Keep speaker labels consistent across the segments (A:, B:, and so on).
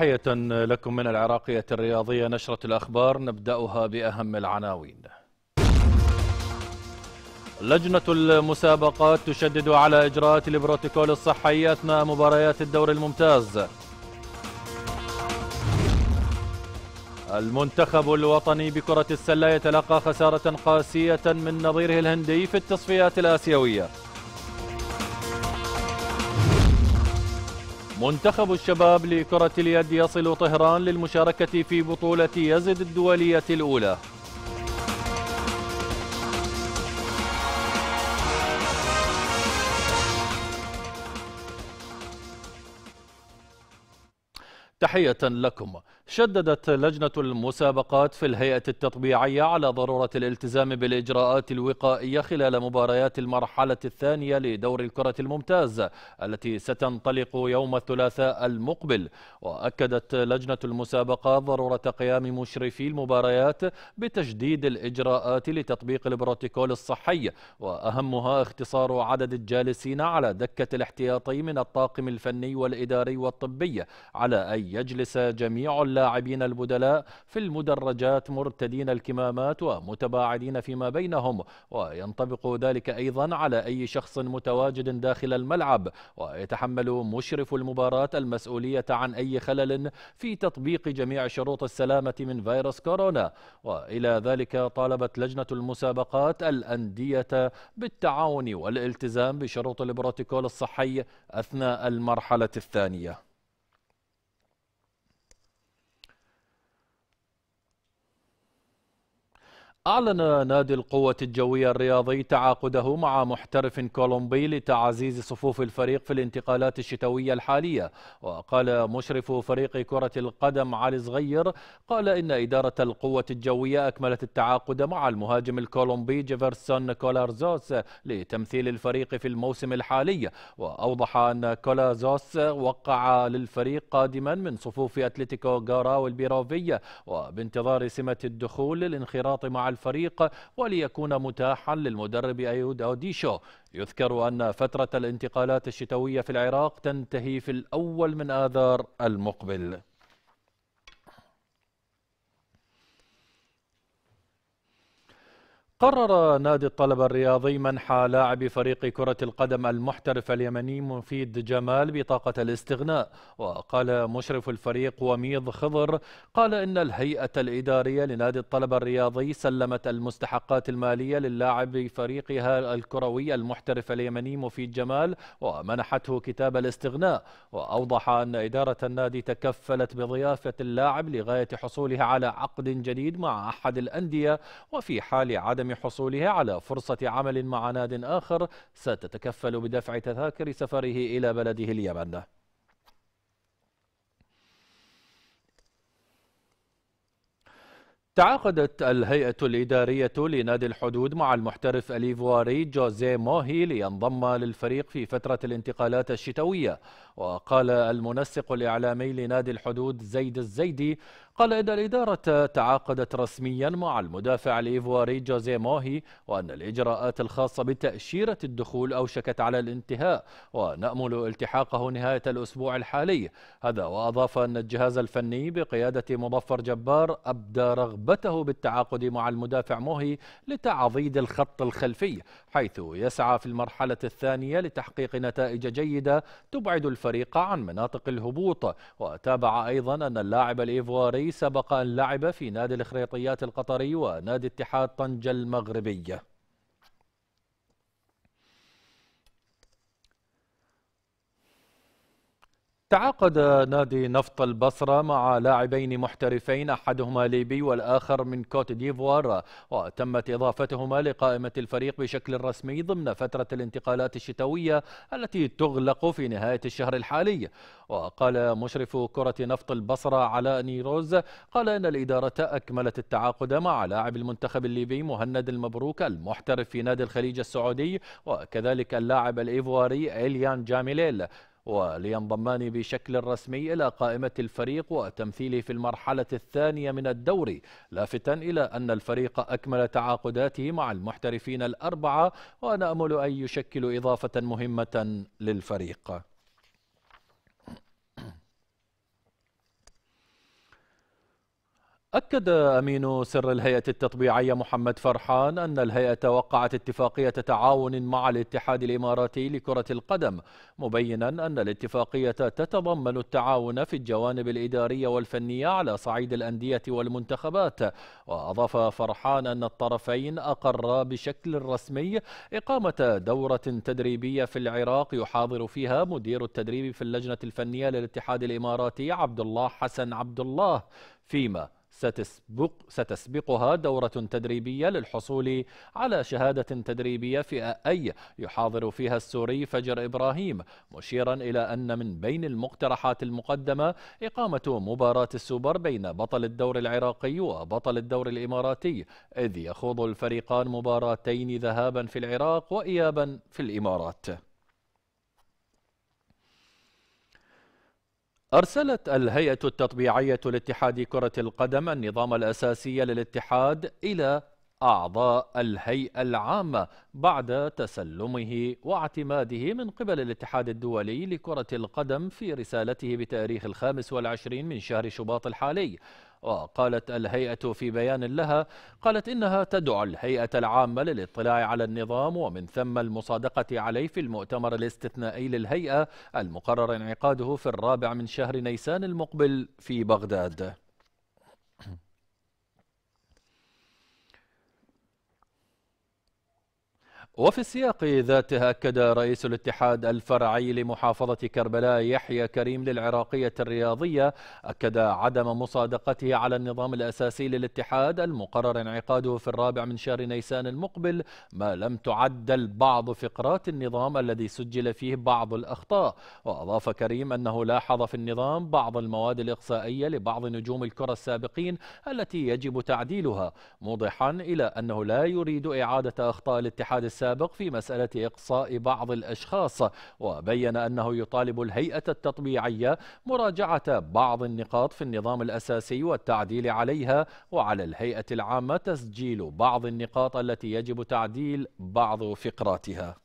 A: تحية لكم من العراقية الرياضية نشرة الأخبار نبدأها بأهم العناوين لجنة المسابقات تشدد على إجراءات البروتوكول الصحي أثناء مباريات الدور الممتاز المنتخب الوطني بكرة السلة يتلقى خسارة قاسية من نظيره الهندي في التصفيات الآسيوية منتخب الشباب لكرة اليد يصل طهران للمشاركة في بطولة يزد الدولية الأولى تحية لكم شددت لجنة المسابقات في الهيئة التطبيعية على ضرورة الالتزام بالإجراءات الوقائية خلال مباريات المرحلة الثانية لدور الكرة الممتاز التي ستنطلق يوم الثلاثاء المقبل وأكدت لجنة المسابقات ضرورة قيام مشرفي المباريات بتجديد الإجراءات لتطبيق البروتوكول الصحي وأهمها اختصار عدد الجالسين على دكة الاحتياطي من الطاقم الفني والإداري والطبي على أن يجلس جميع اللاعبين اللاعبين البدلاء في المدرجات مرتدين الكمامات ومتباعدين فيما بينهم وينطبق ذلك أيضا على أي شخص متواجد داخل الملعب ويتحمل مشرف المباراة المسؤولية عن أي خلل في تطبيق جميع شروط السلامة من فيروس كورونا وإلى ذلك طالبت لجنة المسابقات الأندية بالتعاون والالتزام بشروط البروتوكول الصحي أثناء المرحلة الثانية أعلن نادي القوة الجوية الرياضي تعاقده مع محترف كولومبي لتعزيز صفوف الفريق في الانتقالات الشتوية الحالية وقال مشرف فريق كرة القدم علي صغير قال إن إدارة القوة الجوية أكملت التعاقد مع المهاجم الكولومبي جيفرسون كولارزوس لتمثيل الفريق في الموسم الحالي وأوضح أن كولارزوس وقع للفريق قادما من صفوف أتلتيكو غاراو البيروفية وبانتظار سمة الدخول للانخراط مع الفريق وليكون متاحا للمدرب أيود أوديشو يذكر أن فترة الانتقالات الشتوية في العراق تنتهي في الأول من آذار المقبل قرر نادي الطلبة الرياضي منح لاعب فريق كرة القدم المحترف اليمني مفيد جمال بطاقة الاستغناء وقال مشرف الفريق وميض خضر قال إن الهيئة الإدارية لنادي الطلبة الرياضي سلمت المستحقات المالية للاعب فريقها الكروي المحترف اليمني مفيد جمال ومنحته كتاب الاستغناء وأوضح أن إدارة النادي تكفلت بضيافة اللاعب لغاية حصوله على عقد جديد مع أحد الأندية وفي حال عدم حصولها على فرصة عمل مع ناد آخر ستتكفل بدفع تذاكر سفره إلى بلده اليمن تعاقدت الهيئة الإدارية لنادي الحدود مع المحترف الإيفواري جوزيه موهي لينضم للفريق في فترة الانتقالات الشتوية وقال المنسق الإعلامي لنادي الحدود زيد الزيدي قال إن الإدارة تعاقدت رسميا مع المدافع الإيفواري جوزي موهي وأن الإجراءات الخاصة بتأشيرة الدخول أوشكت على الانتهاء ونأمل التحاقه نهاية الأسبوع الحالي هذا وأضاف أن الجهاز الفني بقيادة مظفر جبار أبدى رغبته بالتعاقد مع المدافع موهي لتعضيد الخط الخلفي حيث يسعى في المرحلة الثانية لتحقيق نتائج جيدة تبعد الفريق عن مناطق الهبوط وتابع أيضا أن اللاعب الإيفواري سبق أن لعب في نادي الإخريطيات القطري ونادي اتحاد طنجة المغربية تعاقد نادي نفط البصرة مع لاعبين محترفين أحدهما ليبي والآخر من كوت ديفوار وتمت إضافتهما لقائمة الفريق بشكل رسمي ضمن فترة الانتقالات الشتوية التي تغلق في نهاية الشهر الحالي وقال مشرف كرة نفط البصرة علاء نيروز قال أن الإدارة أكملت التعاقد مع لاعب المنتخب الليبي مهند المبروك المحترف في نادي الخليج السعودي وكذلك اللاعب الإيفواري إليان جاميليل ولينضمان بشكل رسمي إلى قائمة الفريق وتمثيله في المرحلة الثانية من الدوري لافتا إلى أن الفريق أكمل تعاقداته مع المحترفين الأربعة ونأمل أن يشكل إضافة مهمة للفريق أكد أمين سر الهيئة التطبيعية محمد فرحان أن الهيئة وقعت اتفاقية تعاون مع الاتحاد الإماراتي لكرة القدم مبينا أن الاتفاقية تتضمن التعاون في الجوانب الإدارية والفنية على صعيد الأندية والمنتخبات وأضاف فرحان أن الطرفين أقرا بشكل رسمي إقامة دورة تدريبية في العراق يحاضر فيها مدير التدريب في اللجنة الفنية للاتحاد الإماراتي عبد الله حسن عبد الله فيما ستسبق ستسبقها دورة تدريبية للحصول على شهادة تدريبية فئة أي يحاضر فيها السوري فجر إبراهيم مشيرا إلى أن من بين المقترحات المقدمة إقامة مباراة السوبر بين بطل الدور العراقي وبطل الدور الإماراتي إذ يخوض الفريقان مباراتين ذهابا في العراق وإيابا في الإمارات أرسلت الهيئة التطبيعية لاتحاد كرة القدم النظام الأساسي للاتحاد إلى أعضاء الهيئة العامة بعد تسلمه واعتماده من قبل الاتحاد الدولي لكرة القدم في رسالته بتاريخ الخامس والعشرين من شهر شباط الحالي وقالت الهيئة في بيان لها قالت إنها تدعو الهيئة العامة للاطلاع على النظام ومن ثم المصادقة عليه في المؤتمر الاستثنائي للهيئة المقرر انعقاده في الرابع من شهر نيسان المقبل في بغداد وفي السياق ذاته أكد رئيس الاتحاد الفرعي لمحافظة كربلاء يحيى كريم للعراقية الرياضية أكد عدم مصادقته على النظام الأساسي للاتحاد المقرر انعقاده في الرابع من شهر نيسان المقبل ما لم تعدل بعض فقرات النظام الذي سجل فيه بعض الأخطاء وأضاف كريم أنه لاحظ في النظام بعض المواد الإقصائية لبعض نجوم الكرة السابقين التي يجب تعديلها موضحا إلى أنه لا يريد إعادة أخطاء الاتحاد السابق السابق في مسألة إقصاء بعض الأشخاص وبين أنه يطالب الهيئة التطبيعية مراجعة بعض النقاط في النظام الأساسي والتعديل عليها وعلى الهيئة العامة تسجيل بعض النقاط التي يجب تعديل بعض فقراتها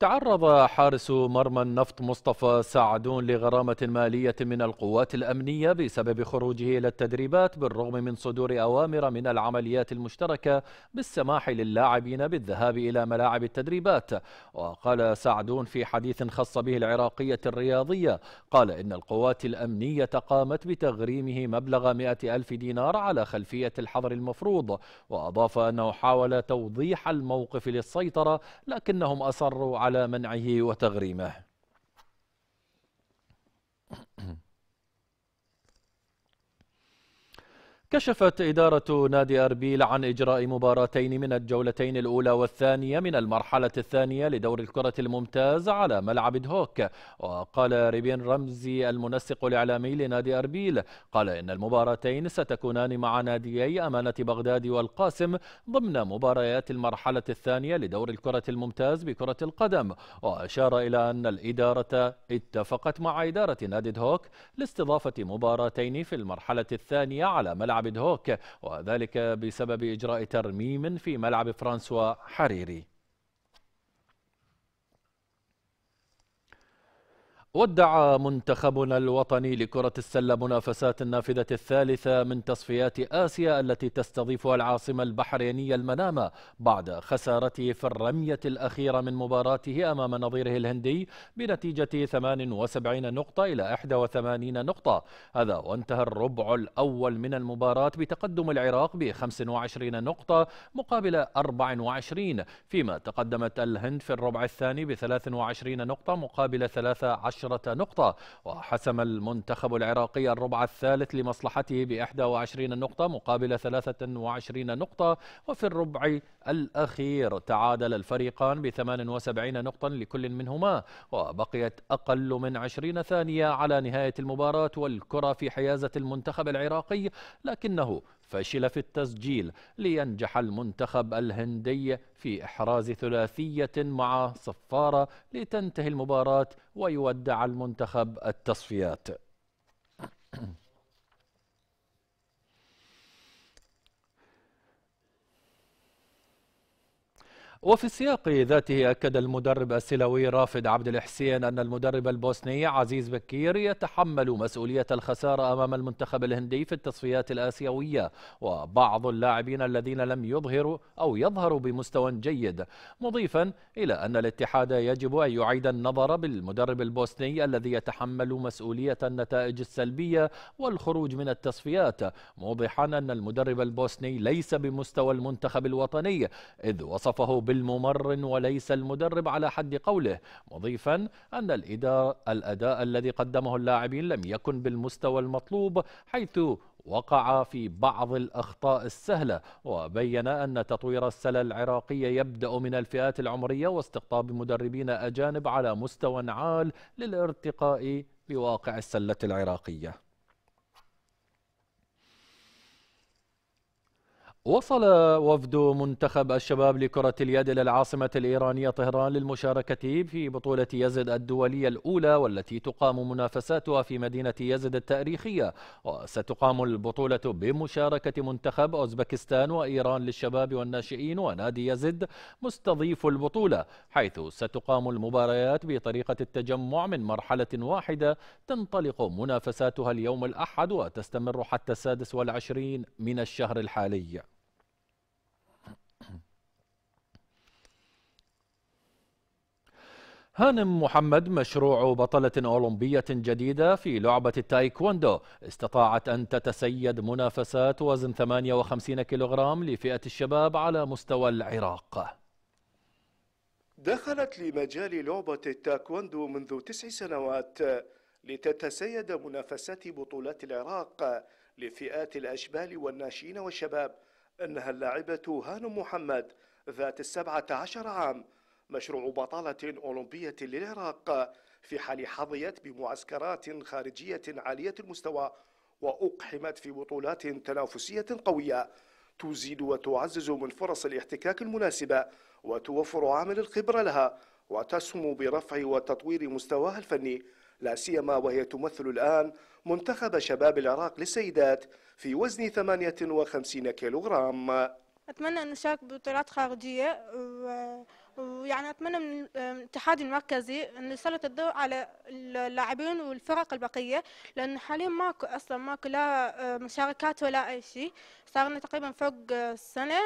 A: تعرض حارس مرمى النفط مصطفى سعدون لغرامة مالية من القوات الأمنية بسبب خروجه إلى التدريبات بالرغم من صدور أوامر من العمليات المشتركة بالسماح للاعبين بالذهاب إلى ملاعب التدريبات وقال سعدون في حديث خص به العراقية الرياضية قال إن القوات الأمنية قامت بتغريمه مبلغ 100 ألف دينار على خلفية الحظر المفروض وأضاف أنه حاول توضيح الموقف للسيطرة لكنهم أصروا على على منعه وتغريمه كشفت إدارة نادي أربيل عن إجراء مباراتين من الجولتين الأولى والثانية من المرحلة الثانية لدور الكرة الممتاز على ملعب دهوك وقال ريبين رمزي المنسق الإعلامي لنادي أربيل قال إن المباراتين ستكونان مع ناديي أمانة بغداد والقاسم ضمن مباريات المرحلة الثانية لدور الكرة الممتاز بكرة القدم وأشار إلى أن الإدارة اتفقت مع إدارة نادي دهوك لاستضافة مباراتين في المرحلة الثانية على ملعب ملعب دهوك وذلك بسبب إجراء ترميم في ملعب فرانسوا حريري ودع منتخبنا الوطني لكرة السلة منافسات النافذة الثالثة من تصفيات آسيا التي تستضيفها العاصمة البحرينية المنامة بعد خسارته في الرمية الأخيرة من مباراته أمام نظيره الهندي بنتيجة 78 نقطة إلى 81 نقطة هذا وانتهى الربع الأول من المباراة بتقدم العراق ب 25 نقطة مقابل 24 فيما تقدمت الهند في الربع الثاني ب 23 نقطة مقابل 13 عشرة نقطة وحسم المنتخب العراقي الربع الثالث لمصلحته بإحدى وعشرين نقطة مقابل ثلاثة وعشرين نقطة وفي الربع الأخير تعادل الفريقان بثمان وسبعين نقطة لكل منهما وبقيت أقل من عشرين ثانية على نهاية المباراة والكرة في حيازة المنتخب العراقي لكنه فشل في التسجيل لينجح المنتخب الهندي في إحراز ثلاثية مع صفارة لتنتهي المباراة ويودع المنتخب التصفيات وفي السياق ذاته أكد المدرب السلوي رافد عبد الحسين أن المدرب البوسني عزيز بكير يتحمل مسؤولية الخسارة أمام المنتخب الهندي في التصفيات الآسيوية وبعض اللاعبين الذين لم يظهروا أو يظهروا بمستوى جيد مضيفا إلى أن الاتحاد يجب أن يعيد النظر بالمدرب البوسني الذي يتحمل مسؤولية النتائج السلبية والخروج من التصفيات موضحا أن المدرب البوسني ليس بمستوى المنتخب الوطني إذ وصفه بالممرن وليس المدرب على حد قوله مضيفا أن الأداء الذي قدمه اللاعبين لم يكن بالمستوى المطلوب حيث وقع في بعض الأخطاء السهلة وبين أن تطوير السلة العراقية يبدأ من الفئات العمرية واستقطاب مدربين أجانب على مستوى عال للارتقاء بواقع السلة العراقية وصل وفد منتخب الشباب لكرة اليد إلى العاصمة الإيرانية طهران للمشاركة في بطولة يزد الدولية الأولى والتي تقام منافساتها في مدينة يزد التاريخية وستقام البطولة بمشاركة منتخب أوزبكستان وإيران للشباب والناشئين ونادي يزد مستضيف البطولة حيث ستقام المباريات بطريقة التجمع من مرحلة واحدة تنطلق منافساتها اليوم الأحد وتستمر حتى السادس والعشرين من الشهر الحالي هانم محمد مشروع بطلة أولمبية جديدة في لعبة التايكوندو استطاعت أن تتسيد منافسات وزن 58 كيلوغرام لفئة الشباب على مستوى العراق
B: دخلت لمجال لعبة التايكوندو منذ تسع سنوات لتتسيد منافسات بطولات العراق لفئات الأشبال والناشئين والشباب إنها اللاعبة هانم محمد ذات السبعة عشر عام مشروع بطالة أولمبية للعراق في حال حظيت بمعسكرات خارجية عالية المستوى وأقحمت في بطولات تنافسية قوية تزيد وتعزز من فرص الاحتكاك المناسبة وتوفر عامل الخبرة لها وتسهم برفع وتطوير مستواها الفني لا سيما وهي تمثل الآن منتخب شباب العراق للسيدات في وزن 58 كيلوغرام
A: أتمنى أن أشارك ببطولات خارجية و... ويعني أتمنى من الاتحاد المركزي أن يسلط الضوء على اللاعبين والفرق البقية لأن حاليا ماكو أصلا ماكو لا مشاركات ولا أي شيء صار لنا تقريبا فوق سنة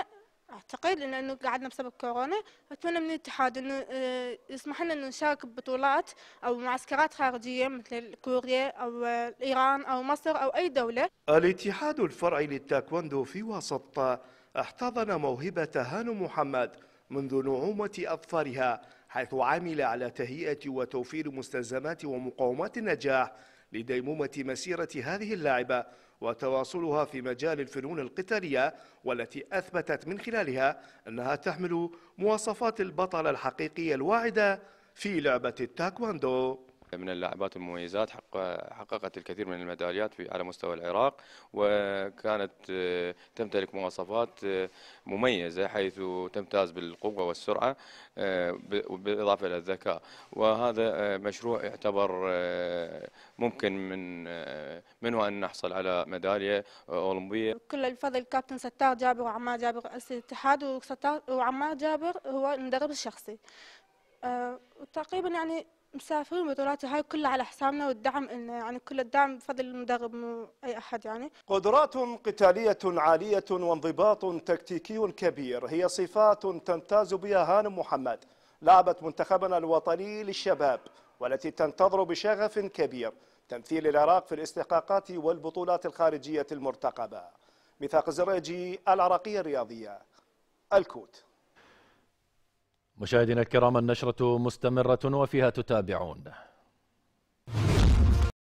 A: اعتقد لانه قعدنا بسبب كورونا اتمنى من الاتحاد انه آه، يسمح لنا انه نشارك ببطولات او معسكرات خارجيه مثل كوريا او آه، ايران او مصر او اي دوله
B: الاتحاد الفرعي للتاكواندو في وسط احتضن موهبه هانو محمد منذ نعومه اظفارها حيث عمل على تهيئه وتوفير مستلزمات ومقومات النجاح لديمومه مسيره هذه اللاعبه وتواصلها في مجال الفنون القتالية والتي أثبتت من خلالها أنها تحمل مواصفات البطلة الحقيقية الواعدة في لعبة التاكواندو
A: من اللاعبات المميزات حققت الكثير من الميداليات على مستوى العراق وكانت آه، تمتلك مواصفات آه، مميزة حيث تمتاز بالقوة والسرعة آه، بالإضافة إلى الذكاء وهذا مشروع يعتبر ممكن من منه أن نحصل على ميدالية أولمبية كل الفضل كابتن ستار جابر وعمار جابر رئيس الاتحاد وستار وعمار جابر هو المدرب الشخصي تقريبا يعني مسافرين البطولات هاي كلها على حسابنا والدعم إنه يعني كل الدعم بفضل المدرب مو اي احد يعني
B: قدرات قتاليه عاليه وانضباط تكتيكي كبير هي صفات تمتاز بها هانم محمد لعبت منتخبنا الوطني للشباب والتي تنتظر بشغف كبير تمثيل العراق في الاستحقاقات والبطولات الخارجيه المرتقبه ميثاق الزريجي العراقيه الرياضيه الكوت
A: مشاهدينا الكرام النشرة مستمرة وفيها تتابعون